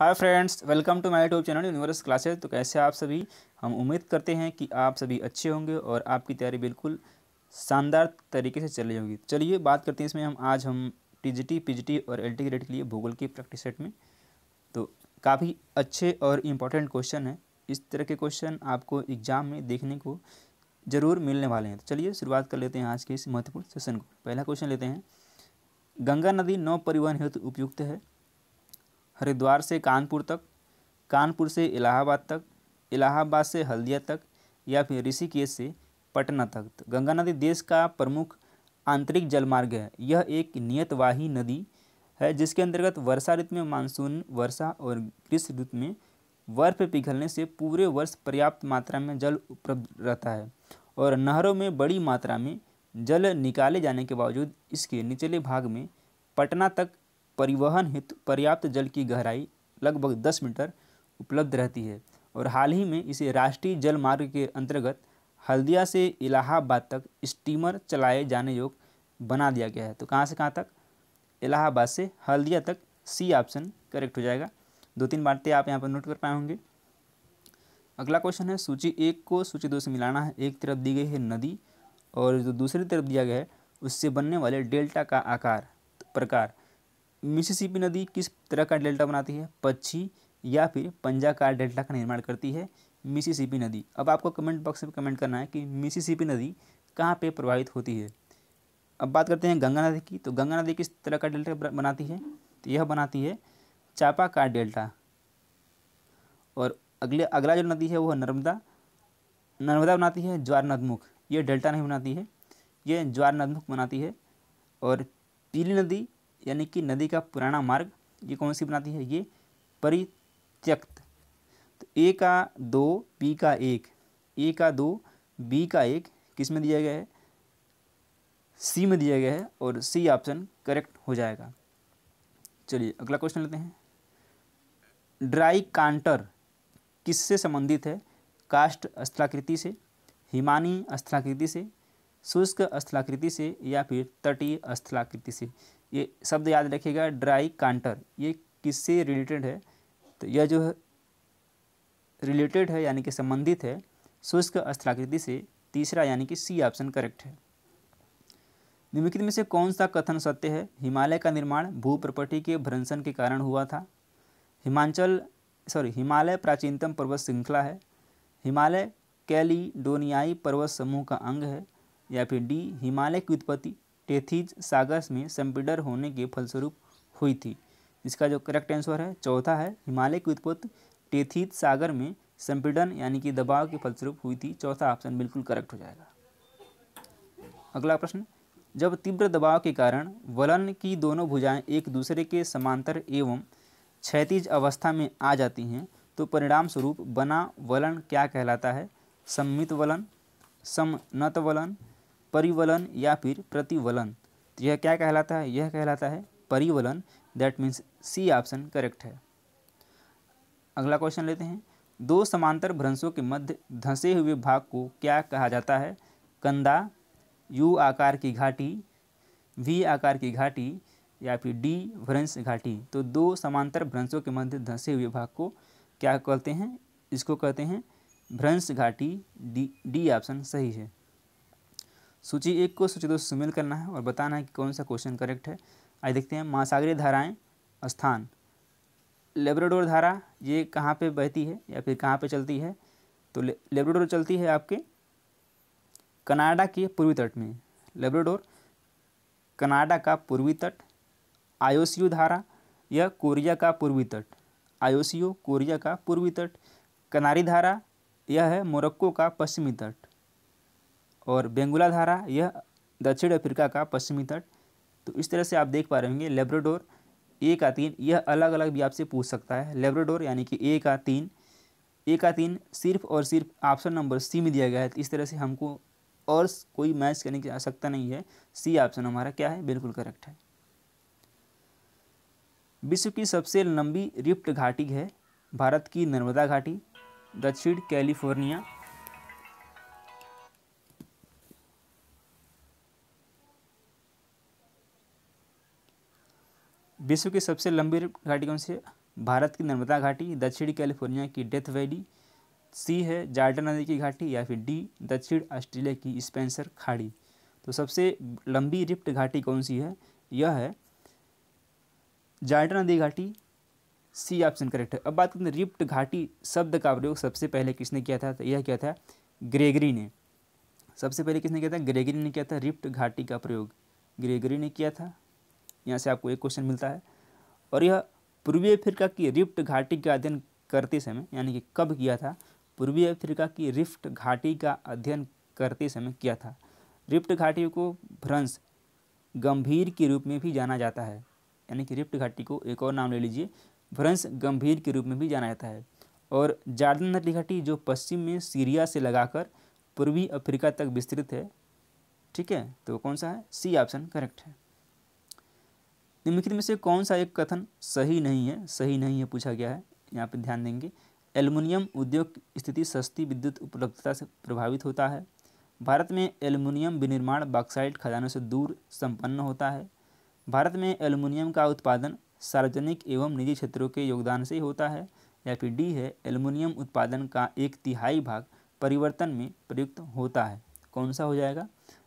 hi friends welcome to my YouTube channel universe classes तो कैसे आप सभी हम उम्मीद करते हैं कि आप सभी अच्छे होंगे और आपकी तैयारी बिल्कुल शानदार तरीके से चल रही होगी चलिए बात करते हैं इसमें हम आज हम टीजीटी पीजीटी और एलटी ग्रेड के लिए भूगोल की प्रैक्टिस सेट में तो काफ़ी अच्छे और इम्पोर्टेंट क्वेश्चन है इस तरह के क्वेश्चन आपको एग्ज़ाम में देखने को ज़रूर मिलने वाले हैं तो चलिए शुरुआत कर लेते हैं आज के इस महत्वपूर्ण सेशन को पहला क्वेश्चन लेते हैं गंगा नदी नौ परिवहन हेतु उपयुक्त है हरिद्वार से कानपुर तक कानपुर से इलाहाबाद तक इलाहाबाद से हल्दिया तक या फिर ऋषिकेश से पटना तक गंगा नदी देश का प्रमुख आंतरिक जलमार्ग है यह एक नियतवाही नदी है जिसके अंतर्गत वर्षा ऋतु में मानसून वर्षा और ग्रीष्म ऋतु में बर्फ पिघलने से पूरे वर्ष पर्याप्त मात्रा में जल उपलब्ध रहता है और नहरों में बड़ी मात्रा में जल निकाले जाने के बावजूद इसके निचले भाग में पटना तक परिवहन हेतु पर्याप्त जल की गहराई लगभग दस मीटर उपलब्ध रहती है और हाल ही में इसे राष्ट्रीय जल मार्ग के अंतर्गत हल्दिया से इलाहाबाद तक स्टीमर चलाए जाने योग बना दिया गया है तो कहाँ से कहाँ तक इलाहाबाद से हल्दिया तक सी ऑप्शन करेक्ट हो जाएगा दो तीन बातें आप यहाँ पर नोट कर पाए होंगे अगला क्वेश्चन है सूची एक को सूची दो से मिलाना है एक तरफ दी गई है नदी और जो दूसरी तरफ दिया गया है उससे बनने वाले डेल्टा का आकार प्रकार मिसिसिपी नदी किस तरह का डेल्टा बनाती है पक्षी या फिर पंजा का डेल्टा का निर्माण करती है मिसिसिपी नदी अब आपको कमेंट बॉक्स में कमेंट करना है कि मिसिसिपी नदी कहाँ पे प्रभावित होती है अब बात करते हैं गंगा नदी की तो गंगा नदी किस तरह का डेल्टा बनाती है तो यह बनाती है चापा का डेल्टा और अगले अगला जो नदी है वह नर्मदा नर्मदा बनाती है ज्वार नदमुख ये डेल्टा नहीं बनाती है ये ज्वार नदमुख बनाती है और पीली नदी यानी कि नदी का पुराना मार्ग ये कौन सी बनाती है ये परित्यक्त तो ए का दो बी का एक ए का दो बी का एक किस में दिया गया है सी में दिया गया है और सी ऑप्शन करेक्ट हो जाएगा चलिए अगला क्वेश्चन लेते हैं ड्राई कांटर किससे संबंधित है काष्ट स्थलाकृति से हिमानी स्थलाकृति से शुष्क स्थलाकृति से या फिर तटीय स्थलाकृति से ये शब्द याद रखिएगा ड्राई कांटर ये किससे रिलेटेड है तो यह जो है रिलेटेड है यानी कि संबंधित है शुष्क अस्थलाकृति से तीसरा यानी कि सी ऑप्शन करेक्ट है निम्नलिखित में से कौन सा कथन सत्य है हिमालय का निर्माण भू प्रपटी के भ्रंशन के कारण हुआ था हिमाचल सॉरी हिमालय प्राचीनतम पर्वत श्रृंखला है हिमालय कैलिडोनियाई पर्वत समूह का अंग है या फिर डी हिमालय की उत्पत्ति टेथीज सागर्स में संपीडर होने के फलस्वरूप हुई थी इसका जो करेक्ट आंसर है चौथा है हिमालय की उत्पत्ति टेथीज सागर में संपीडन यानी कि दबाव के फलस्वरूप हुई थी चौथा ऑप्शन बिल्कुल करेक्ट हो जाएगा अगला प्रश्न जब तीव्र दबाव के कारण वलन की दोनों भुजाएं एक दूसरे के समांतर एवं क्षैतिज अवस्था में आ जाती हैं तो परिणाम स्वरूप बना वलन क्या कहलाता है सम्मित वलन समनत वलन परिवलन या फिर प्रतिवलन तो यह क्या कहलाता है यह कहलाता है परिवलन that means C option correct है अगला क्वेश्चन लेते हैं दो समांतर भ्रंशों के मध्य धंसे हुए भाग को क्या कहा जाता है कंदा यू आकार की घाटी वी आकार की घाटी या फिर डी भ्रंश घाटी तो दो समांतर भ्रंशों के मध्य धंसे हुए भाग को क्या कहते हैं इसको कहते हैं भ्रंश घाटी डी डी ऑप्शन सही है सूची एक को सूची दो से सुमेल करना है और बताना है कि कौन सा क्वेश्चन करेक्ट है आइए देखते हैं महासागरीय धाराएँ स्थान लेब्राडोर धारा ये कहाँ पे बहती है या फिर कहाँ पे चलती है तो ले, चलती है आपके कनाडा के पूर्वी तट में लेबरेडोर कनाडा का पूर्वी तट आयोसियो धारा यह कोरिया का पूर्वी तट आयोसियो कोरिया का पूर्वी तट कनारी धारा यह है मोरक्को का पश्चिमी तट और बेंगुला धारा यह दक्षिण अफ्रीका का पश्चिमी तट तो इस तरह से आप देख पा रहे होंगे लेब्रोडोर ए का तीन यह अलग अलग भी आपसे पूछ सकता है लेब्रोडोर यानी कि ए का तीन ए का तीन सिर्फ और सिर्फ ऑप्शन नंबर सी में दिया गया है तो इस तरह से हमको और कोई मैच करने की आवश्यकता नहीं है सी ऑप्शन हमारा क्या है बिल्कुल करेक्ट है विश्व की सबसे लंबी रिफ्ट घाटी है भारत की नर्मदा घाटी दक्षिण कैलिफोर्निया विश्व की सबसे लंबी घाटी कौन सी है भारत की नर्मदा घाटी दक्षिण कैलिफोर्निया की डेथ वैली सी है जार्डन नदी की घाटी या फिर डी दक्षिण ऑस्ट्रेलिया की स्पेंसर खाड़ी तो सबसे लंबी रिप्ट घाटी कौन सी है यह है जार्डन नदी घाटी सी ऑप्शन करेक्ट है अब बात करते हैं रिप्ट घाटी शब्द का प्रयोग सबसे पहले किसने किया था तो यह क्या था ग्रेगरी ने सबसे पहले किसने किया था ग्रेगरी ने किया था रिप्ट घाटी का प्रयोग ग्रेगरी ने किया था यहाँ से आपको एक क्वेश्चन मिलता है और यह पूर्वी अफ्रीका की रिफ्ट घाटी का अध्ययन करते समय यानी कि कब किया था पूर्वी अफ्रीका की रिफ्ट घाटी का अध्ययन करते समय किया था रिफ्ट घाटी को भ्रंश गंभीर के रूप में भी जाना जाता है यानी कि रिफ्ट घाटी को एक और नाम ले लीजिए भ्रंश गंभीर के रूप में भी जाना जाता है और जार्दन नदी घाटी जो पश्चिम में सीरिया से लगाकर पूर्वी अफ्रीका तक विस्तृत है ठीक है तो कौन सा है सी ऑप्शन करेक्ट है निम्नलिखित में से कौन सा एक कथन सही नहीं है सही नहीं है पूछा गया है यहाँ पर ध्यान देंगे एल्युमिनियम उद्योग स्थिति सस्ती विद्युत उपलब्धता से प्रभावित होता है भारत में एल्युमिनियम विनिर्माण बॉक्साइड खदानों से दूर संपन्न होता है भारत में एल्युमिनियम का उत्पादन सार्वजनिक एवं निजी क्षेत्रों के योगदान से होता है या फिर डी है एल्युमिनियम उत्पादन का एक तिहाई भाग परिवर्तन में प्रयुक्त होता है कौन सा हो जाएगा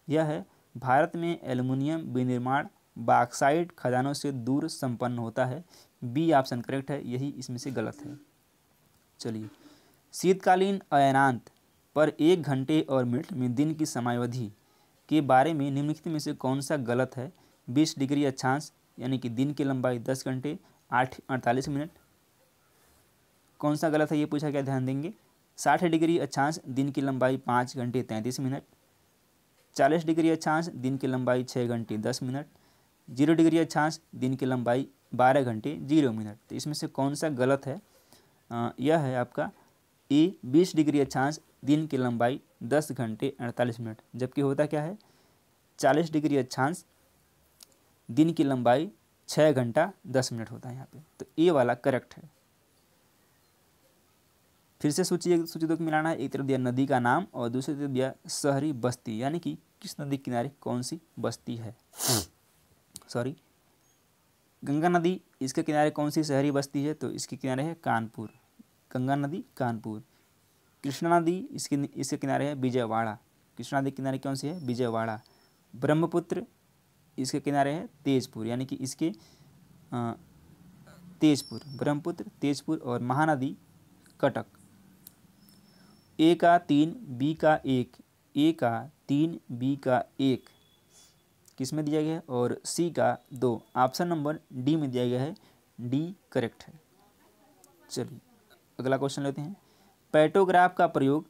यह है भारत में एल्युमिनियम विनिर्माण बाक्साइड खदानों से दूर संपन्न होता है बी ऑप्शन करेक्ट है यही इसमें से गलत है चलिए शीतकालीन अयनांत पर एक घंटे और मिनट में दिन की समयावधि के बारे में निम्नलिखित में से कौन सा गलत है बीस डिग्री अक्षांश यानी कि दिन की लंबाई दस घंटे आठ अड़तालीस मिनट कौन सा गलत है ये पूछा क्या ध्यान देंगे साठ डिग्री अक्षांश दिन की लंबाई पाँच घंटे तैंतीस मिनट चालीस डिग्री अक्षांश दिन की लंबाई छः घंटे दस मिनट जीरो डिग्री अक्षांश दिन की लंबाई बारह घंटे जीरो मिनट तो इसमें से कौन सा गलत है आ, यह है आपका ए बीस डिग्री अक्षांश दिन की लंबाई दस घंटे अड़तालीस मिनट जबकि होता क्या है चालीस डिग्री अक्षांश दिन की लंबाई छः घंटा दस मिनट होता है यहाँ पे तो ए वाला करेक्ट है फिर से सूची सूची दो मिलाना है एक तरफ दिया नदी का नाम और दूसरी तरफ दिया शहरी बस्ती यानी कि किस नदी किनारे कौन सी बस्ती है सॉरी गंगा नदी इसके किनारे कौन सी शहरी बस्ती है तो इसके किनारे है कानपुर गंगा नदी कानपुर कृष्णा नदी इसके इसके किनारे है विजयवाड़ा कृष्णा नदी किनारे कौन सी है विजयवाड़ा ब्रह्मपुत्र इसके किनारे है तेजपुर यानी कि इसके तेजपुर ब्रह्मपुत्र तेजपुर और महानदी कटक ए का तीन बी का एक ए का तीन बी का एक किस में दिया गया है और सी का दो ऑप्शन नंबर डी में दिया गया है डी करेक्ट है चलिए अगला क्वेश्चन लेते हैं पैटोग्राफ का प्रयोग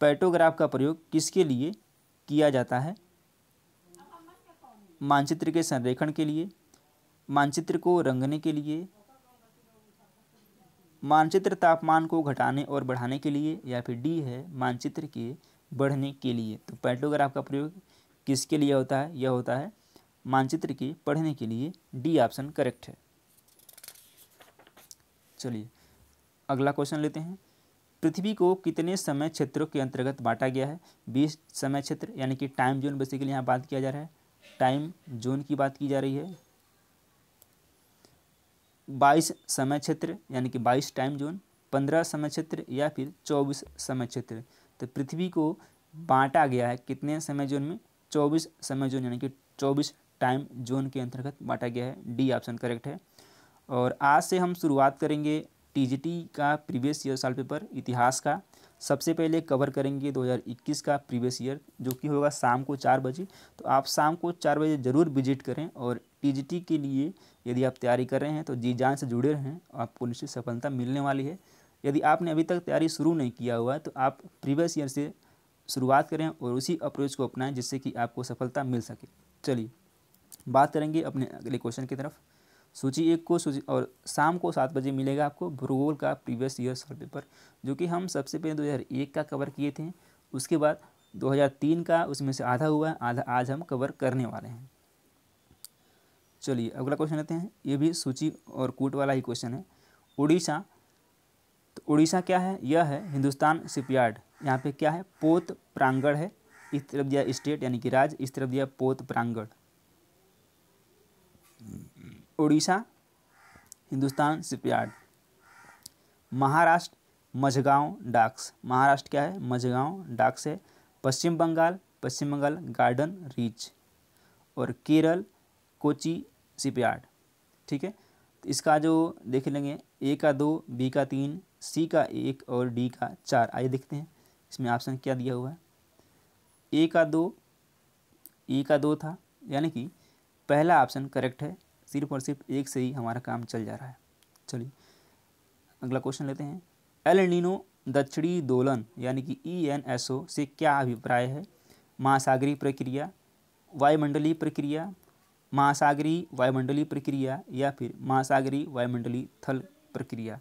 पैटोग्राफ का प्रयोग किसके लिए किया जाता है मानचित्र के संरेखण के लिए मानचित्र को रंगने के लिए मानचित्र तापमान को घटाने और बढ़ाने के लिए या फिर डी है मानचित्र के बढ़ने के लिए तो पैटोग्राफ का प्रयोग किसके लिए होता है यह होता है मानचित्र की पढ़ने के लिए डी ऑप्शन करेक्ट है चलिए अगला क्वेश्चन लेते हैं पृथ्वी को कितने समय क्षेत्रों के अंतर्गत बांटा गया है बीस समय क्षेत्र यानी कि टाइम जोन बेसिकली यहाँ बात किया जा रहा है टाइम जोन की बात की जा रही है बाईस समय क्षेत्र यानी कि बाईस टाइम जोन पंद्रह समय क्षेत्र या फिर चौबीस समय क्षेत्र तो पृथ्वी को बांटा गया है कितने समय जोन में चौबीस समय जोन यानी कि चौबीस टाइम जोन के अंतर्गत बांटा गया है डी ऑप्शन करेक्ट है और आज से हम शुरुआत करेंगे टीजीटी का प्रीवियस ईयर साल पेपर इतिहास का सबसे पहले कवर करेंगे 2021 का प्रीवियस ईयर जो कि होगा शाम को चार बजे तो आप शाम को चार बजे ज़रूर विजिट करें और टीजीटी के लिए यदि आप तैयारी कर रहे हैं तो जी जान से जुड़े रहें आपको निश्चित सफलता मिलने वाली है यदि आपने अभी तक तैयारी शुरू नहीं किया हुआ है तो आप प्रीवियस ईयर से शुरुआत करें और उसी अप्रोच को अपनाएं जिससे कि आपको सफलता मिल सके चलिए बात करेंगे अपने अगले क्वेश्चन की तरफ सूची एक को सूची और शाम को सात बजे मिलेगा आपको भूगोल का प्रीवियस ईयर सॉल पेपर जो कि हम सबसे पहले 2001 का कवर किए थे उसके बाद 2003 का उसमें से आधा हुआ है आधा आज हम कवर करने वाले हैं चलिए अगला क्वेश्चन लेते हैं ये भी सूची और कूट वाला ही क्वेश्चन है उड़ीसा तो उड़ीसा क्या है यह है हिंदुस्तान शिपयार्ड यहाँ पे क्या है पोत प्रांगण है इस तरफ दिया स्टेट यानी कि राज्य इस तरफ दिया पोत प्रांगण उड़ीसा हिंदुस्तान शिपयार्ड महाराष्ट्र मझगांव डाक्स महाराष्ट्र क्या है मझगांव डाक्स है पश्चिम बंगाल पश्चिम बंगाल गार्डन रीच और केरल कोची शिपयार्ड ठीक है तो इसका जो देख लेंगे ए का दो बी का तीन सी का एक और डी का चार आइए देखते हैं इसमें ऑप्शन क्या दिया हुआ है ए का दो ए का दो था यानी कि पहला ऑप्शन करेक्ट है सिर्फ और सिर्फ एक से ही हमारा काम चल जा रहा है चलिए अगला क्वेश्चन लेते हैं एल नीनो दक्षिणी दोलन यानी कि ई एन एस ओ से क्या अभिप्राय है महासागरी प्रक्रिया वायुमंडलीय प्रक्रिया महासागरी वायुमंडलीय प्रक्रिया या फिर महासागरी वायुमंडलीय थल प्रक्रिया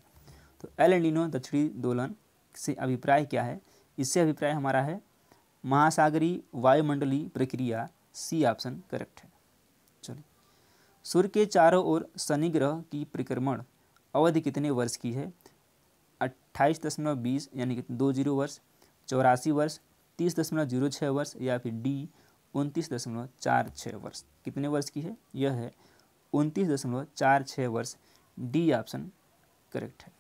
तो एल एंड नीनो दक्षिणी दोलन से अभिप्राय क्या है इससे अभिप्राय हमारा है महासागरी वायुमंडली प्रक्रिया सी ऑप्शन करेक्ट है चलिए सूर्य के चारों ओर शनि ग्रह की परिक्रमण अवधि कितने वर्ष की है अट्ठाईस दशमलव बीस यानी कि दो जीरो वर्ष चौरासी वर्ष तीस दशमलव जीरो छः वर्ष या फिर डी उनतीस दशमलव चार छः वर्ष कितने वर्ष की है यह है उनतीस दशमलव चार छः वर्ष डी ऑप्शन करेक्ट है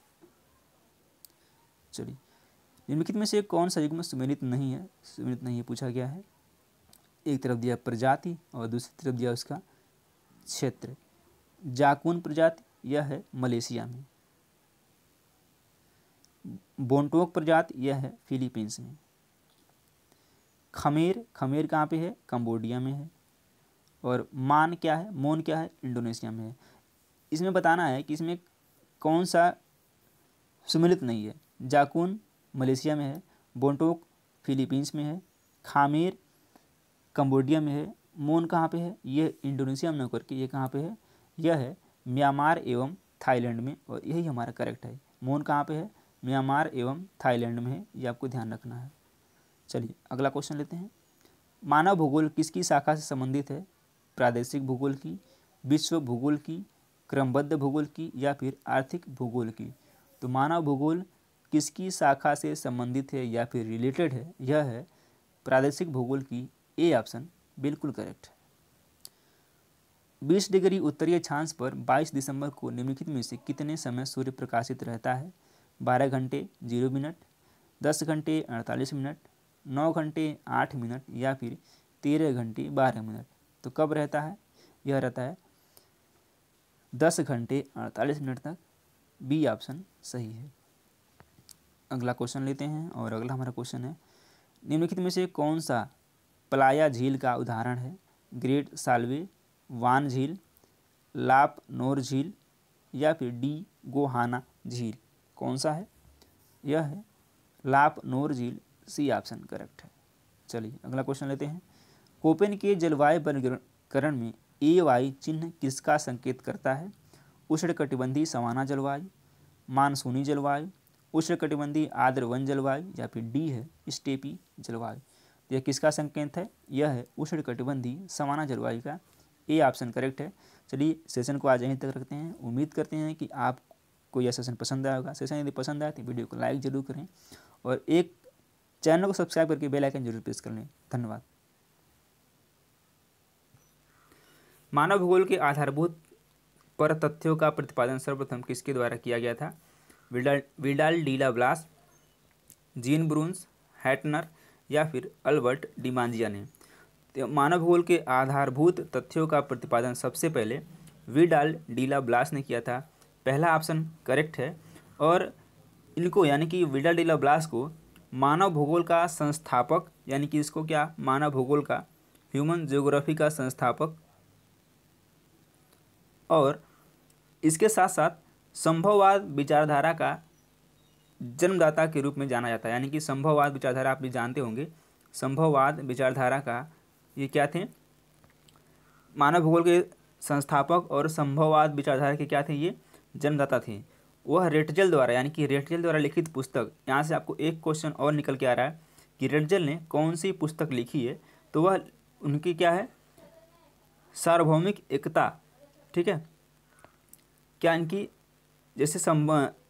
चलिए निम्नलिखित में से कौन सा युग्म सुमेलित नहीं है सुमेलित नहीं है पूछा गया है एक तरफ दिया प्रजाति और दूसरी तरफ दिया उसका क्षेत्र जाकून प्रजाति यह है मलेशिया में बोंटोक प्रजाति यह है फिलीपींस में खमेर खमेर कहाँ पे है कंबोडिया में है और मान क्या है मोन क्या है इंडोनेशिया में है इसमें बताना है कि इसमें कौन सा सुमिलित नहीं है जाकून मलेशिया में है बोंटोक फिलीपींस में है खामेर कम्बोडिया में है मोन कहाँ पे है यह इंडोनेशिया में होकर के ये कहाँ पे है यह है म्यांमार एवं थाईलैंड में और यही हमारा करेक्ट है मोन कहाँ पे है म्यांमार एवं थाईलैंड में है ये आपको ध्यान रखना है चलिए अगला क्वेश्चन लेते हैं मानव भूगोल किसकी शाखा से संबंधित है प्रादेशिक भूगोल की विश्व भूगोल की क्रमबद्ध भूगोल की या फिर आर्थिक भूगोल की तो मानव भूगोल किसकी शाखा से संबंधित है या फिर रिलेटेड है यह है प्रादेशिक भूगोल की ए ऑप्शन बिल्कुल करेक्ट है बीस डिग्री उत्तरीय छांस पर 22 दिसंबर को निम्नलिखित में से कितने समय सूर्य प्रकाशित रहता है 12 घंटे जीरो मिनट 10 घंटे 48 मिनट 9 घंटे 8 मिनट या फिर 13 घंटे 12 मिनट तो कब रहता है यह रहता है 10 घंटे 48 मिनट तक बी ऑप्शन सही है अगला क्वेश्चन लेते हैं और अगला हमारा क्वेश्चन है निम्नलिखित में से कौन सा पलाया झील का उदाहरण है ग्रेट सालवे वान झील लाप नोर झील या फिर डी गोहाना झील कौन सा है यह है लाप नोर झील सी ऑप्शन करेक्ट है चलिए अगला क्वेश्चन लेते हैं कोपेन के जलवायु वर्गीकरण में ए वाई चिन्ह किसका संकेत करता है उष्णकटिबंधीय सवाना जलवायु मानसूनी जलवायु उष्ण कटिबंधी आर्द्र वन जलवायु या फिर डी है स्टेपी जलवायु यह किसका संकेत है यह है उष्ण कटिबंधी समाना जलवायु का ए ऑप्शन करेक्ट है चलिए सेशन को आज यहीं तक रखते हैं उम्मीद करते हैं कि आपको यह सेशन पसंद आया होगा सेशन यदि पसंद आए तो वीडियो को लाइक जरूर करें और एक चैनल को सब्सक्राइब करके बेल आइकन जरूर प्रेस कर लें धन्यवाद मानव भूगोल के आधारभूत पर तथ्यों का प्रतिपादन सर्वप्रथम किसके द्वारा किया गया था Vidal Vidal de la Blache Jean Brunhes Hettner या फिर अल्बर्ट डिमांजिया ने तो मानव भूगोल के आधारभूत तथ्यों का प्रतिपादन सबसे पहले विडाल डीला ब्लास ने किया था पहला ऑप्शन करेक्ट है और इनको यानी कि विडाल डीला ब्लास को मानव भूगोल का संस्थापक यानी कि इसको क्या मानव भूगोल का ह्यूमन जियोग्राफी का संस्थापक और इसके साथ साथ संभववाद विचारधारा का जन्मदाता के रूप में जाना जाता है यानी कि संभववाद विचारधारा आप भी जानते होंगे संभववाद विचारधारा का ये क्या थे मानव भूगोल के संस्थापक और संभववाद विचारधारा के क्या थे ये जन्मदाता थे वह रेटजल द्वारा यानी कि रेटजल द्वारा लिखित पुस्तक यहाँ से आपको एक क्वेश्चन और निकल के आ रहा है कि रेटजल ने कौन सी पुस्तक लिखी है तो वह उनकी क्या है सार्वभौमिक एकता ठीक है क्या इनकी जैसे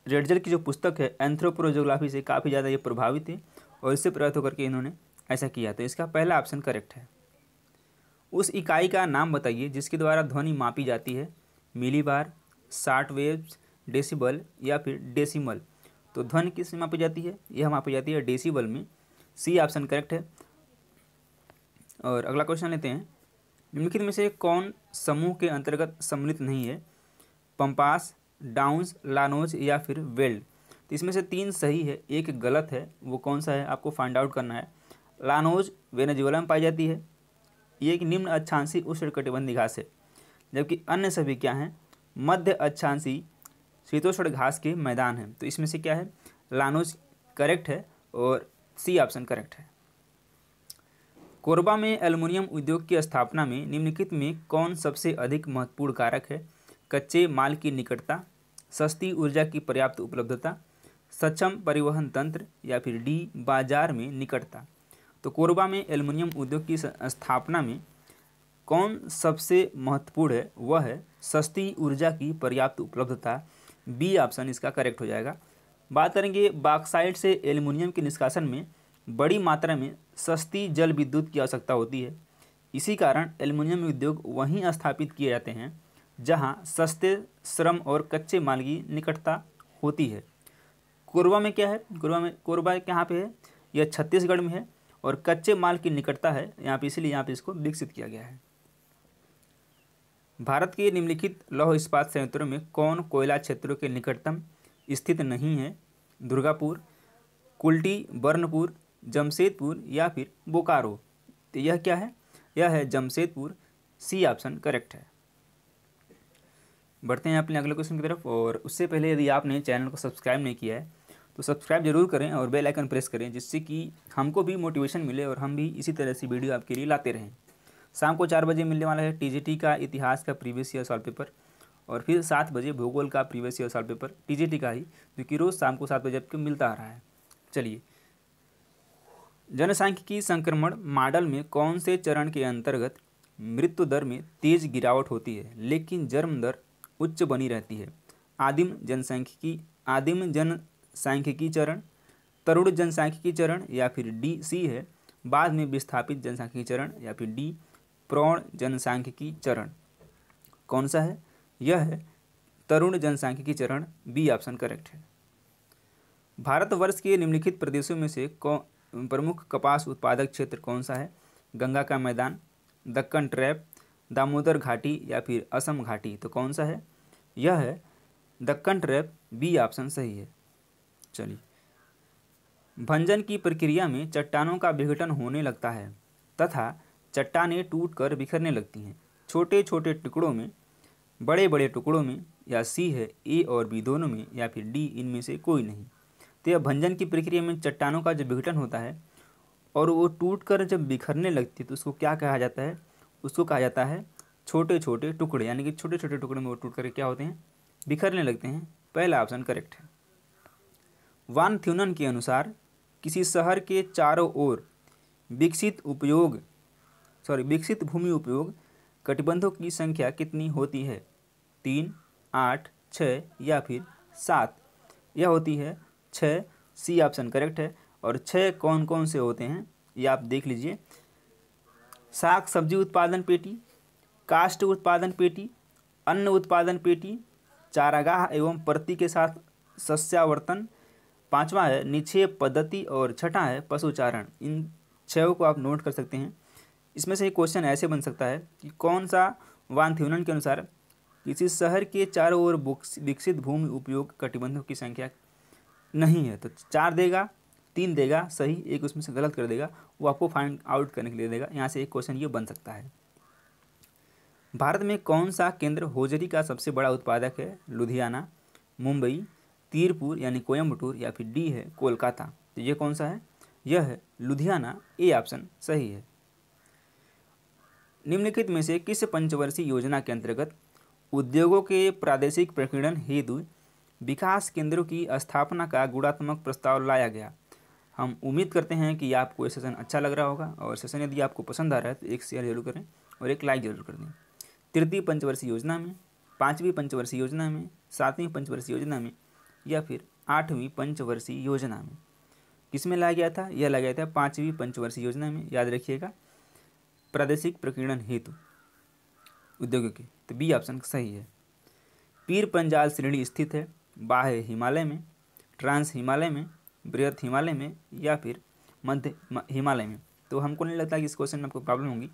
रेडजल की जो पुस्तक है एंथ्रोप्रोजोग्राफी से काफ़ी ज़्यादा ये प्रभावित है और इससे प्रेरित होकर के इन्होंने ऐसा किया तो इसका पहला ऑप्शन करेक्ट है उस इकाई का नाम बताइए जिसके द्वारा ध्वनि मापी जाती है millibar short waves decibel या फिर डेसीमल तो ध्वनि किस में मापी जाती है यह मापी जाती है डेसीबल में सी ऑप्शन करेक्ट है और अगला क्वेश्चन लेते हैं निम्नलिखित में से कौन समूह के अंतर्गत सम्मिलित नहीं है पंपास डाउंस लानोज या फिर वेल्ड तो इसमें से तीन सही है एक गलत है वो कौन सा है आपको फाइंड आउट करना है लानोज वेनेजुएला में पाई जाती है ये एक निम्न अच्छांशी उष्ण कटिबंधी घास है जबकि अन्य सभी क्या हैं मध्य अच्छांशी शीतोष्ण घास के मैदान हैं तो इसमें से क्या है लानोज करेक्ट है और सी ऑप्शन करेक्ट है कोरबा में एल्युमिनियम उद्योग की स्थापना में निम्नलिखित में कौन सबसे अधिक महत्वपूर्ण कारक है कच्चे माल की निकटता सस्ती ऊर्जा की पर्याप्त उपलब्धता सक्षम परिवहन तंत्र या फिर डी बाजार में निकटता तो कोरबा में एल्युमिनियम उद्योग की स्थापना में कौन सबसे महत्वपूर्ण है वह है सस्ती ऊर्जा की पर्याप्त उपलब्धता बी ऑप्शन इसका करेक्ट हो जाएगा बात करेंगे बाक्साइड से एल्युमिनियम के निष्कासन में बड़ी मात्रा में सस्ती जल विद्युत की आवश्यकता होती है इसी कारण एल्युमिनियम उद्योग वहीं स्थापित किए जाते हैं जहां सस्ते श्रम और कच्चे माल की निकटता होती है कोरबा में क्या है कोरबा में कोरबा कहाँ पे है यह छत्तीसगढ़ में है और कच्चे माल की निकटता है यहाँ पे इसीलिए यहाँ पे इसको विकसित किया गया है भारत के निम्नलिखित लौह इस्पात संयंत्रों में कौन कोयला क्षेत्रों के निकटतम स्थित नहीं है दुर्गापुर कुल्टी बर्नपुर जमशेदपुर या फिर बोकारो तो यह क्या है यह है जमशेदपुर सी ऑप्शन करेक्ट है बढ़ते हैं अपने अगले क्वेश्चन की तरफ और उससे पहले यदि आपने चैनल को सब्सक्राइब नहीं किया है तो सब्सक्राइब जरूर करें और बेल आइकन प्रेस करें जिससे कि हमको भी मोटिवेशन मिले और हम भी इसी तरह से वीडियो आपके लिए लाते रहें शाम को चार बजे मिलने वाला है टी का इतिहास का प्रीवियस ईयर सॉल्व पेपर और फिर सात बजे भूगोल का previous year solve paper T का ही जो कि रोज़ शाम को सात बजे आपको मिलता आ रहा है चलिए की संक्रमण मॉडल में कौन से चरण के अंतर्गत मृत्यु दर में तेज गिरावट होती है लेकिन जन्म दर उच्च बनी रहती है आदिम की आदिम जनसांख्यिकी चरण तरुण जनसांख्यिकी चरण या फिर डी सी है बाद में विस्थापित जनसंख्यिकी चरण या फिर डी प्रौण की चरण कौन सा है यह है तरुण जनसंख्यिकी चरण बी ऑप्शन करेक्ट है भारतवर्ष के निम्नलिखित प्रदेशों में से प्रमुख कपास उत्पादक क्षेत्र कौन सा है गंगा का मैदान दक्कन ट्रैप दामोदर घाटी या फिर असम घाटी तो कौन सा है यह है दक्कन ट्रैप बी ऑप्शन सही है चलिए भंजन की प्रक्रिया में चट्टानों का विघटन होने लगता है तथा चट्टानें टूटकर बिखरने लगती हैं छोटे छोटे टुकड़ों में बड़े बड़े टुकड़ों में या सी है ए और बी दोनों में या फिर डी इनमें से कोई नहीं तो यह भंजन की प्रक्रिया में चट्टानों का जो विघटन होता है और वो टूट कर जब बिखरने लगती है तो उसको क्या कहा जाता है उसको कहा जाता है छोटे छोटे टुकड़े यानी कि छोटे छोटे टुकड़े में वो टूट करके क्या होते हैं बिखरने लगते हैं पहला ऑप्शन करेक्ट है वान थ्यूनन के अनुसार किसी शहर के चारों ओर विकसित उपयोग सॉरी विकसित भूमि उपयोग कटिबंधों की संख्या कितनी होती है तीन आठ छ या फिर सात यह होती है छ सी ऑप्शन करेक्ट है और छः कौन कौन से होते हैं ये आप देख लीजिए साग सब्जी उत्पादन पेटी काष्ट उत्पादन पेटी अन्न उत्पादन पेटी चारागाह एवं प्रति के साथ सस्यावर्तन पांचवा है निक्षेप पद्धति और छठा है पशुचारण इन छयों को आप नोट कर सकते हैं इसमें से एक क्वेश्चन ऐसे बन सकता है कि कौन सा वान थ्यूनन के अनुसार किसी शहर के चारों ओर विकसित भूमि उपयोग कटिबंधों की संख्या नहीं है तो चार देगा तीन देगा सही एक उसमें से गलत कर देगा वो आपको फाइंड आउट करने के लिए देगा यहाँ से एक क्वेश्चन ये बन सकता है भारत में कौन सा केंद्र होजरी का सबसे बड़ा उत्पादक है लुधियाना मुंबई तीरपुर यानी कोयम्बटूर या फिर डी है कोलकाता तो ये कौन सा है यह है लुधियाना ए ऑप्शन सही है निम्नलिखित में से किस पंचवर्षीय योजना के अंतर्गत उद्योगों के प्रादेशिक प्रकीर्णन हेतु विकास केंद्रों की स्थापना का गुणात्मक प्रस्ताव लाया गया हम उम्मीद करते हैं कि आपको ये सेशन अच्छा लग रहा होगा और सेशन यदि आपको पसंद आ रहा है तो एक शेयर जरूर करें और एक लाइक जरूर कर दें तृतीय पंचवर्षीय योजना में पाँचवीं पंचवर्षीय योजना में सातवीं पंचवर्षीय योजना में या फिर आठवीं पंचवर्षीय योजना में किस में लाया गया था यह लाया गया था पाँचवीं पंचवर्षीय योजना में याद रखिएगा प्रादेशिक प्रकीर्णन हेतु उद्योगों के तो बी ऑप्शन सही है पीर पंजाल श्रेणी स्थित है बाह्य हिमालय में ट्रांस हिमालय में बृहत हिमालय में या फिर मध्य हिमालय में तो हमको नहीं लगता कि इस क्वेश्चन में आपको प्रॉब्लम होगी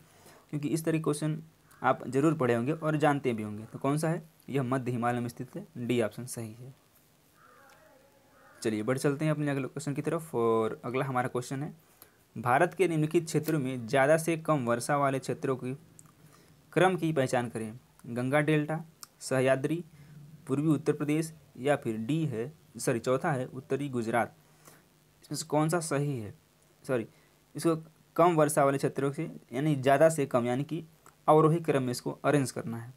क्योंकि इस तरह के क्वेश्चन आप जरूर पढ़े होंगे और जानते भी होंगे तो कौन सा है यह मध्य हिमालय में स्थित है डी ऑप्शन सही है चलिए बढ़ चलते हैं अपने अगले क्वेश्चन की तरफ और अगला हमारा क्वेश्चन है भारत के निम्नलिखित क्षेत्रों में ज़्यादा से कम वर्षा वाले क्षेत्रों की क्रम की पहचान करें गंगा डेल्टा सहयाद्री पूर्वी उत्तर प्रदेश या फिर डी है सॉरी चौथा है उत्तरी गुजरात कौन सा सही है सॉरी इसको कम वर्षा वाले क्षेत्रों से यानी ज़्यादा से कम यानी कि अवरोही क्रम में इसको अरेंज करना है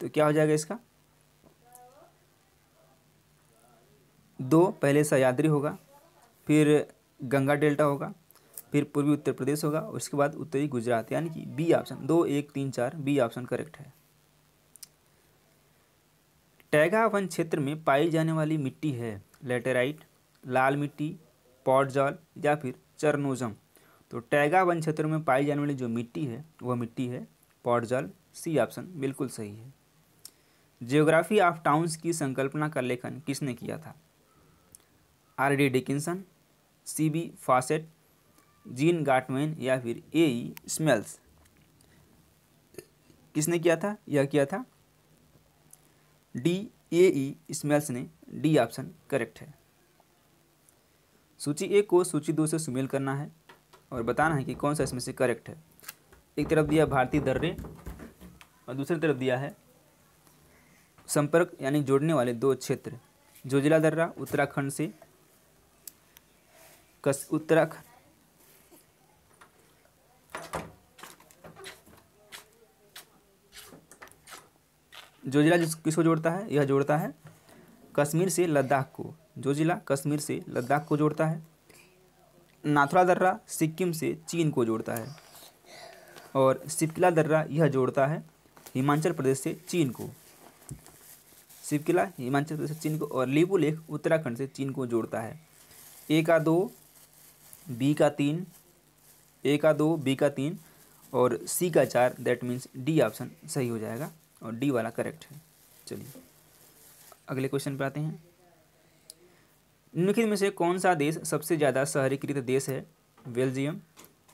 तो क्या हो जाएगा इसका दो पहले सयाद्री होगा फिर गंगा डेल्टा होगा फिर पूर्वी उत्तर प्रदेश होगा उसके बाद उत्तरी गुजरात यानी कि बी ऑप्शन दो एक तीन चार बी ऑप्शन करेक्ट है टैगा वन क्षेत्र में पाई जाने वाली मिट्टी है लेटेराइट लाल मिट्टी पौडजाल या फिर चरनोजम तो टैगा वन क्षेत्र में पाई जाने वाली जो मिट्टी है वह मिट्टी है जल सी ऑप्शन बिल्कुल सही है जियोग्राफी ऑफ टाउन्स की संकल्पना का लेखन किसने किया था R D Dickinson C B Fawcett Jean Gottmann या फिर ए ई स्मेल्स किसने किया था यह किया था डी ए ई स्मेल्स ने डी ऑप्शन करेक्ट है सूची एक को सूची दो से सुमेल करना है और बताना है कि कौन सा इसमें से करेक्ट है एक तरफ दिया भारतीय दर्रे और दूसरी तरफ दिया है संपर्क यानी जोड़ने वाले दो क्षेत्र जोजिला दर्रा उत्तराखंड से कस उत्तराखंड जोजिला जिस किसको जोड़ता है यह जोड़ता है कश्मीर से लद्दाख को जो ज़िला कश्मीर से लद्दाख को जोड़ता है नाथुरा दर्रा सिक्किम से चीन को जोड़ता है और सिपकिला दर्रा यह जोड़ता है हिमाचल प्रदेश से चीन को सिपकिला हिमाचल प्रदेश से चीन को और लीबू लेख उत्तराखंड से चीन को जोड़ता है ए का दो बी का तीन ए का दो बी का तीन और सी का चार दैट मीन्स डी ऑप्शन सही हो जाएगा और डी वाला करेक्ट है चलिए अगले क्वेश्चन पर आते हैं निम्नलिखित में से कौन सा देश सबसे ज़्यादा शहरीकृत देश है बेल्जियम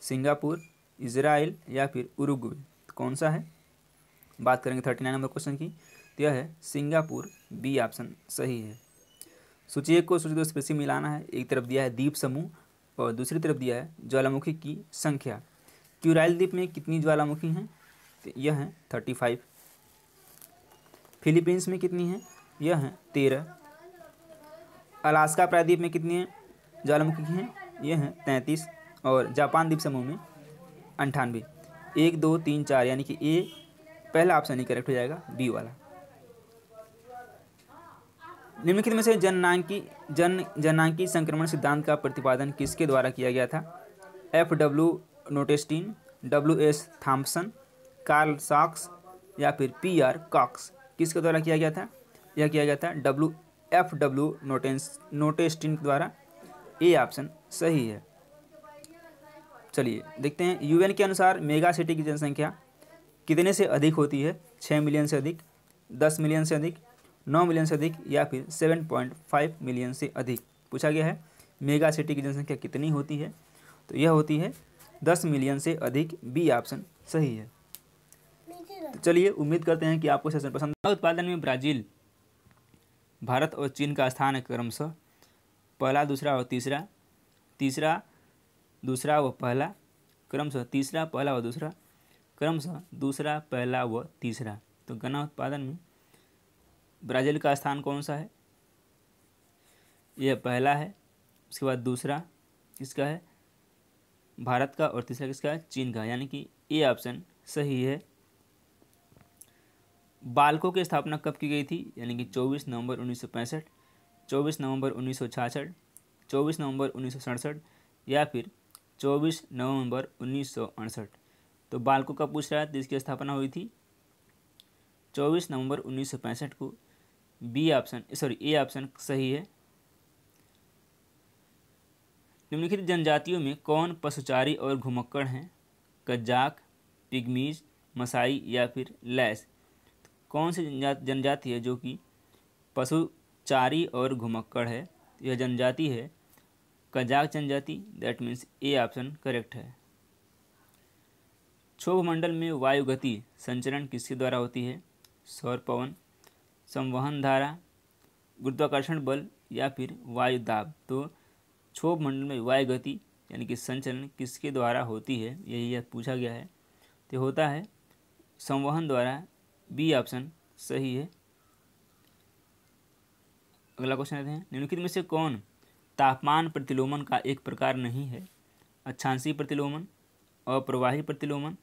सिंगापुर इसराइल या फिर उरुग्वे तो कौन सा है बात करेंगे थर्टी नाइन नंबर क्वेश्चन की तो यह है सिंगापुर बी ऑप्शन सही है सूची एक को सूची दो स्पेसी मिलाना है एक तरफ दिया है द्वीप समूह और दूसरी तरफ दिया है ज्वालामुखी की संख्या क्यूराइल द्वीप में कितनी ज्वालामुखी हैं तो यह है थर्टी फाइव फिलीपींस में कितनी है यह है तेरह अलास्का प्रायद्वीप में कितनी है ज्वालामुखी की हैं ये हैं तैंतीस और जापान द्वीप समूह में अंठानवे एक दो तीन चार यानी कि ए पहला ऑप्शन ही करेक्ट हो जाएगा बी वाला निम्नलिखित में से जननांकी जन जननांकी संक्रमण सिद्धांत का प्रतिपादन किसके द्वारा किया गया था F W Notestein W S Thompson Carl Sax या फिर पी आर कॉक्स किसके द्वारा किया गया था यह किया गया था W F W Notens Notestein द्वारा ए ऑप्शन सही है चलिए देखते हैं यूएन के अनुसार मेगा सिटी की जनसंख्या कितने से अधिक होती है छः मिलियन से अधिक दस मिलियन से अधिक नौ मिलियन से अधिक या फिर सेवन पॉइंट फाइव मिलियन से अधिक पूछा गया है मेगा सिटी की जनसंख्या कितनी होती है तो यह होती है दस मिलियन से अधिक बी ऑप्शन सही है तो चलिए उम्मीद करते हैं कि आपको सेशन पसंद उत्पादन में ब्राज़ील भारत और चीन का स्थान है क्रमशः पहला दूसरा और तीसरा तीसरा दूसरा व पहला क्रमशः तीसरा पहला व दूसरा क्रमशः दूसरा पहला व तीसरा तो गन्ना उत्पादन में ब्राज़ील का स्थान कौन सा है यह पहला है उसके बाद दूसरा किसका है भारत का और तीसरा किसका है चीन का यानी कि ए ऑप्शन सही है बालकों की स्थापना कब की गई थी यानी कि 24 नवंबर उन्नीस सौ पैंसठ चौबीस नवंबर उन्नीस सौ छियासठ चौबीस नवंबर उन्नीस सौ सड़सठ या फिर चौबीस नवंबर उन्नीस सौ अड़सठ तो बालकों का पूछ रहा है जिसकी तो स्थापना हुई थी चौबीस नवंबर उन्नीस सौ पैंसठ को B option sorry A option सही है निम्नलिखित जनजातियों में कौन पशुचारी और घुमक्कड़ हैं कज्जाक पिगमीज मसाई या फिर लैस कौन सी जनजाति है जो कि पशुचारी और घुमक्कड़ है यह जनजाति है कजाक जनजाति that means A option correct है क्षोभ मंडल में वायु गति संचरण किसके द्वारा होती है सौर पवन संवहन धारा गुरुत्वाकर्षण बल या फिर वायु दाब तो क्षोभ मंडल में वायु गति यानी कि संचलन किसके द्वारा होती है यही यह पूछा गया है तो होता है संवहन द्वारा बी ऑप्शन सही है अगला क्वेश्चन लेते हैं निम्नलिखित में से कौन तापमान प्रतिलोमन का एक प्रकार नहीं है अच्छांसी प्रतिलोमन अप्रवाही प्रतिलोमन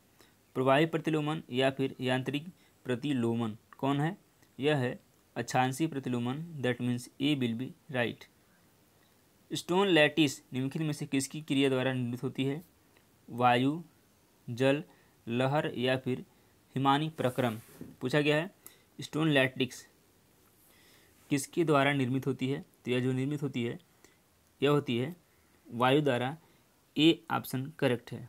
प्रवाही प्रतिलोमन या फिर यांत्रिक प्रतिलोमन कौन है यह है अच्छांसी प्रतिलोमन that means A will be right stone lattice निम्नलिखित में से किसकी क्रिया द्वारा निर्मित होती है वायु जल लहर या फिर हिमानी प्रक्रम पूछा गया है स्टोन लैटिक्स किसके द्वारा निर्मित होती है तो यह जो निर्मित होती है यह होती है वायु द्वारा ए ऑप्शन करेक्ट है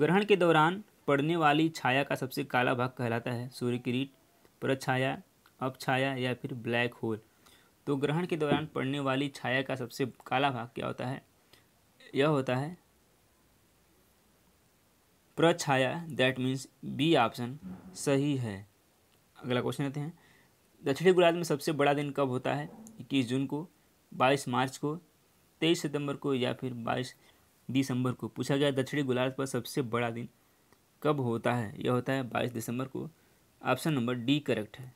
ग्रहण के दौरान पड़ने वाली छाया का सबसे काला भाग कहलाता है सूर्य किरीट पर छाया अप छाया या फिर ब्लैक होल तो ग्रहण के दौरान पड़ने वाली छाया का सबसे काला भाग क्या होता है यह होता है प्रछाया दैट मीन्स बी ऑप्शन सही है अगला क्वेश्चन रहते हैं दक्षिणी गुजरात में सबसे बड़ा दिन कब होता है इक्कीस जून को बाईस मार्च को तेईस सितंबर को या फिर बाईस दिसंबर को पूछा गया दक्षिणी गुजरात पर सबसे बड़ा दिन कब होता है यह होता है बाईस दिसंबर को ऑप्शन नंबर डी करेक्ट है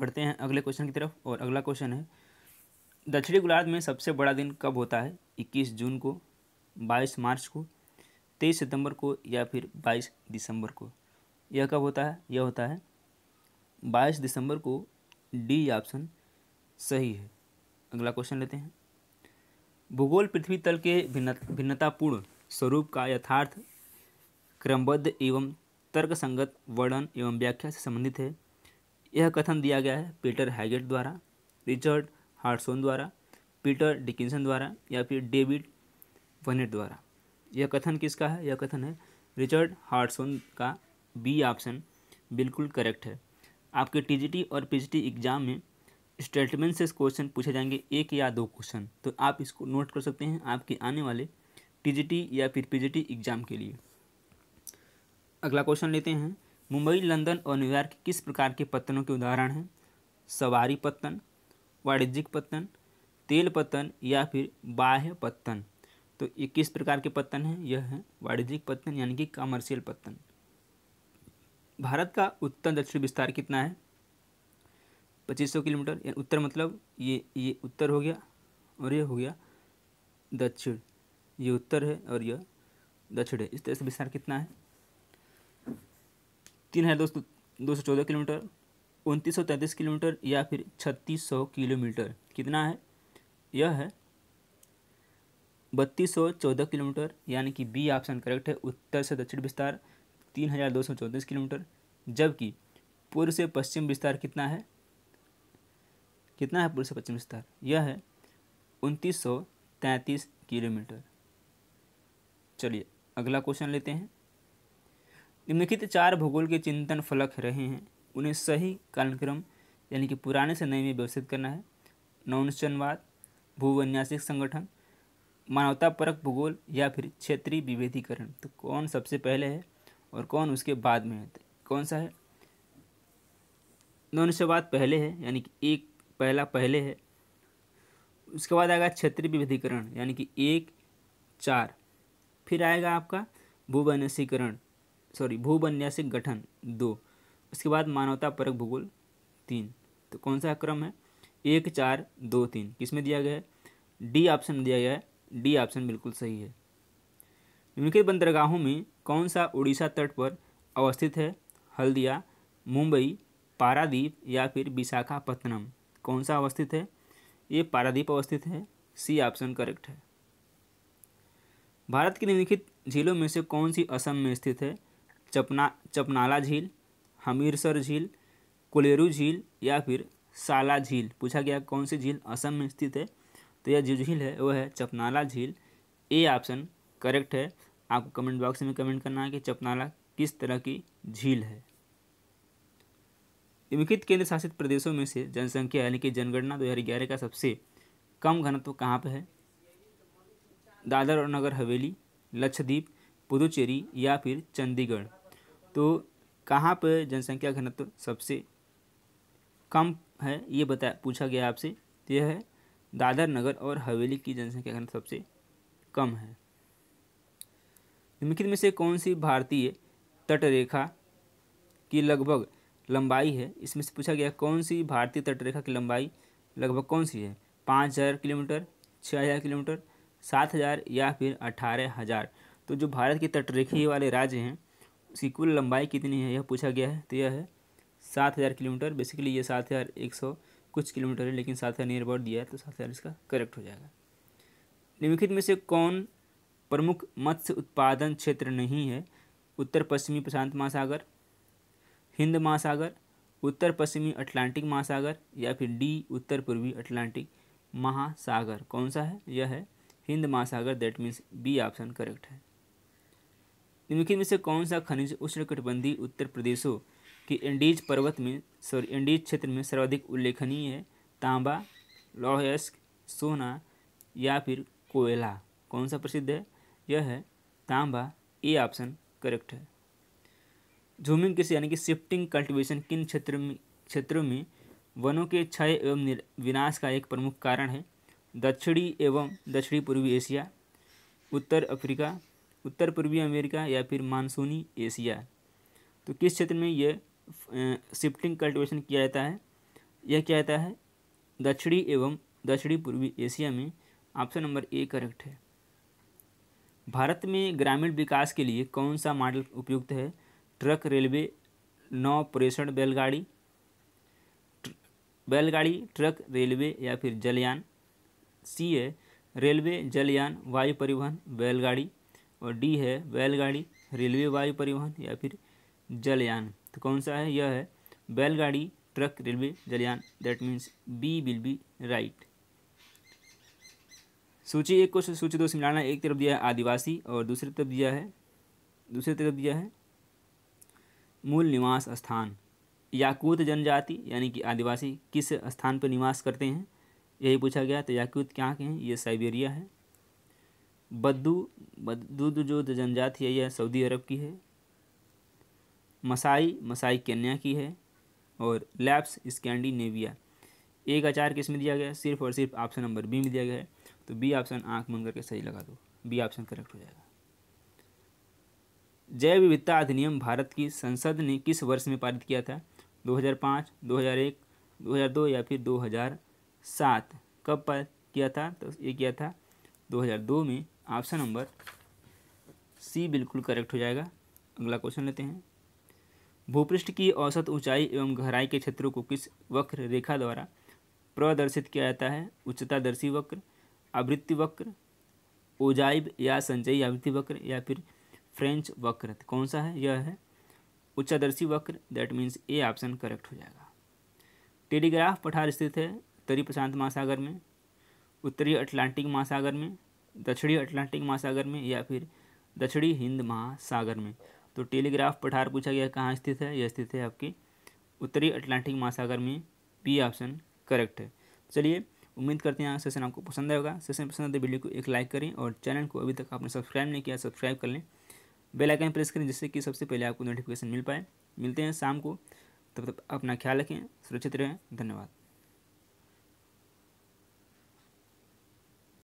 पढ़ते हैं अगले क्वेश्चन की तरफ और अगला क्वेश्चन है दक्षिणी गुजरात में सबसे बड़ा दिन कब होता है इक्कीस जून को बाईस मार्च को तेईस सितंबर को या फिर बाईस दिसंबर को यह कब होता है यह होता है बाईस दिसंबर को डी ऑप्शन सही है अगला क्वेश्चन लेते हैं भूगोल पृथ्वी तल के भिन्न भिन्नतापूर्ण स्वरूप का यथार्थ क्रमबद्ध एवं तर्कसंगत वर्णन एवं व्याख्या से संबंधित है यह कथन दिया गया है पीटर हैगेट द्वारा रिचर्ड हार्डसोन द्वारा पीटर डिकिंसन द्वारा या फिर डेविड वनेट द्वारा यह कथन किसका है यह कथन है रिचर्ड हार्डसोन का बी ऑप्शन बिल्कुल करेक्ट है आपके टीजीटी और पीजीटी एग्जाम में स्टेटमेंट से क्वेश्चन पूछे जाएंगे एक या दो क्वेश्चन तो आप इसको नोट कर सकते हैं आपके आने वाले टीजीटी या फिर पीजीटी एग्जाम के लिए अगला क्वेश्चन लेते हैं मुंबई लंदन और न्यूयॉर्क किस प्रकार के पत्तनों के उदाहरण हैं सवारी पत्तन वाणिज्यिक पत्तन तेल पत्तन या फिर बाह्य पत्तन तो ये किस प्रकार के पत्तन है यह है वाणिज्यिक पत्तन यानी कि कमर्शियल पत्तन भारत का उत्तर दक्षिण विस्तार कितना है 2500 किलोमीटर उत्तर मतलब ये ये उत्तर हो गया और ये हो गया दक्षिण ये उत्तर है और यह दक्षिण है इस तरह से विस्तार कितना है तीन है दोस्तों दो सौ चौदह किलोमीटर उनतीस सौ तैंतीस किलोमीटर या फिर छत्तीस सौ किलोमीटर कितना है यह है बत्तीस सौ चौदह किलोमीटर यानी कि बी ऑप्शन करेक्ट है उत्तर से दक्षिण विस्तार तीन हज़ार दो सौ चौंतीस किलोमीटर जबकि पूर्व से पश्चिम विस्तार कितना है कितना है पूर्व से पश्चिम विस्तार यह है उनतीस सौ तैंतीस किलोमीटर चलिए अगला क्वेश्चन लेते हैं निम्नलिखित चार भूगोल के चिंतन फलक रहे हैं उन्हें सही कालक्रम यानी कि पुराने से नए में व्यवस्थित करना है नौ भूवन्यासिक संगठन मानवता परक भूगोल या फिर क्षेत्रीय विभेदीकरण तो कौन सबसे पहले है और कौन उसके बाद में है कौन सा है दोनों से बात पहले है यानी कि एक पहला पहले है उसके बाद आएगा क्षेत्रीय विभेदीकरण यानी कि एक चार फिर आएगा आपका भूवन्यासीकरण सॉरी भूवन्यासिक गठन दो उसके बाद मानवता परक भूगोल तीन तो कौन सा क्रम है एक चार दो तीन किसमें दिया गया है डी ऑप्शन दिया गया है डी ऑप्शन बिल्कुल सही है निम्नलिखित बंदरगाहों में कौन सा उड़ीसा तट पर अवस्थित है हल्दिया मुंबई पारादीप या फिर विशाखापत्तनम कौन सा अवस्थित है ये पारादीप अवस्थित है सी ऑप्शन करेक्ट है भारत की निम्नलिखित झीलों में से कौन सी असम में स्थित है चपना चपनाला झील हमीरसर झील कोलेरू झील या फिर साला झील पूछा गया कौन सी झील असम में स्थित है तो यह जो झील है वह है चपनाला झील ए ऑप्शन करेक्ट है आपको कमेंट बॉक्स में कमेंट करना है कि चपनाला किस तरह की झील है निम्नलिखित केंद्र शासित प्रदेशों में से जनसंख्या यानी कि जनगणना दो हज़ार ग्यारह का सबसे कम घनत्व कहाँ पर है दादर और नगर हवेली लक्षद्वीप पुदुचेरी या फिर चंडीगढ़ तो कहाँ पर जनसंख्या घनत्व सबसे कम है ये बता पूछा गया आपसे तो यह है दादर नगर और हवेली की जनसंख्या घनत्व सबसे कम है निम्नलिखित में से कौन सी भारतीय तटरेखा की लगभग लंबाई है इसमें से पूछा गया कौन सी भारतीय तटरेखा की लंबाई लगभग कौन सी है पाँच हज़ार किलोमीटर छः हज़ार किलोमीटर सात हज़ार या फिर अठारह हज़ार तो जो भारत की तटरेखी वाले राज्य हैं उसकी कुल लंबाई कितनी है यह पूछा गया है तो यह है सात हज़ार किलोमीटर बेसिकली ये सात हज़ार एक सौ कुछ किलोमीटर है लेकिन सात हज़ार नियर अबाउट दिया है तो सात हज़ार इसका करेक्ट हो जाएगा निम्नलिखित में से कौन प्रमुख मत्स्य उत्पादन क्षेत्र नहीं है उत्तर पश्चिमी प्रशांत महासागर हिंद महासागर उत्तर पश्चिमी अटलांटिक महासागर या फिर डी उत्तर पूर्वी अटलांटिक महासागर कौन सा है यह है हिंद महासागर that means B option correct है निम्नलिखित में से कौन सा खनिज उष्णकटिबंधीय उत्तर प्रदेशों कि इंडीज पर्वत में सॉरी इंडीज क्षेत्र में सर्वाधिक उल्लेखनीय है तांबा लौहयस्क सोना या फिर कोयला कौन सा प्रसिद्ध है यह है तांबा ए ऑप्शन करेक्ट है झूमिंग कृषि यानी कि शिफ्टिंग कल्टीवेशन किन क्षेत्र में क्षेत्रों में वनों के क्षय एवं विनाश का एक प्रमुख कारण है दक्षिणी एवं दक्षिणी पूर्वी एशिया उत्तर अफ्रीका उत्तर पूर्वी अमेरिका या फिर मानसूनी एशिया तो किस क्षेत्र में यह शिफ्टिंग कल्टिवेशन किया जाता है यह क्या जाता है दक्षिणी एवं दक्षिणी पूर्वी एशिया में ऑप्शन नंबर ए करेक्ट है भारत में ग्रामीण विकास के लिए कौन सा मॉडल उपयुक्त है ट्रक रेलवे नौ प्रेषण बैलगाड़ी बैलगाड़ी ट्रक रेलवे या फिर जलयान सी है रेलवे जलयान वायु परिवहन बैलगाड़ी और डी है बैलगाड़ी रेलवे वायु परिवहन या फिर जलयान तो कौन सा है यह है बैलगाड़ी ट्रक रेलवे जलयान that means B will be right सूची एक को सूची दो से मिलाना एक तरफ दिया है आदिवासी और दूसरी तरफ दिया है दूसरी तरफ दिया है मूल निवास स्थान याकूत जनजाति यानी कि आदिवासी किस स्थान पर निवास करते हैं यही पूछा गया तो याकूत क्या के हैं ये साइबेरिया है बद्दू बद्दू जो जनजाति है यह सऊदी अरब की है मसाई मसाई केन्या की है और लैप्स स्कैंडिनेविया नेविया एक आचार किस में दिया गया सिर्फ और सिर्फ ऑप्शन नंबर बी में दिया गया है तो बी ऑप्शन आंख बंद करके सही लगा दो बी ऑप्शन करेक्ट हो जाएगा जैव विविधता अधिनियम भारत की संसद ने किस वर्ष में पारित किया था 2005, 2001, 2002 या फिर 2007 कब पारित किया था तो ये किया था 2002 में ऑप्शन नंबर सी बिल्कुल करेक्ट हो जाएगा अगला क्वेश्चन लेते हैं भूपृष्ठ की औसत ऊंचाई एवं गहराई के क्षेत्रों को किस वक्र रेखा द्वारा प्रदर्शित किया जाता है उच्चतादर्शी वक्र आवृत्ति वक्र ओजाइब या संचयी आवृत्ति वक्र या फिर फ्रेंच वक्र तो कौन सा है यह है उच्चादर्शी वक्र that means A option correct हो जाएगा टेलीग्राफ पठार स्थित है उत्तरी प्रशांत महासागर में उत्तरी अटलांटिक महासागर में दक्षिणी अटलांटिक महासागर में या फिर दक्षिणी हिंद महासागर में तो टेलीग्राफ पठार पूछा गया कहाँ स्थित है यह स्थित है आपकी उत्तरी अटलांटिक महासागर में बी ऑप्शन करेक्ट है चलिए उम्मीद करते हैं सेशन आपको पसंद आएगा सेशन पसंद आए तो वीडियो को एक लाइक करें और चैनल को अभी तक आपने सब्सक्राइब नहीं किया सब्सक्राइब कर लें बेल आइकन प्रेस करें जिससे कि सबसे पहले आपको नोटिफिकेशन मिल पाए मिलते हैं शाम को तब तक अपना ख्याल रखें सुरक्षित रहें धन्यवाद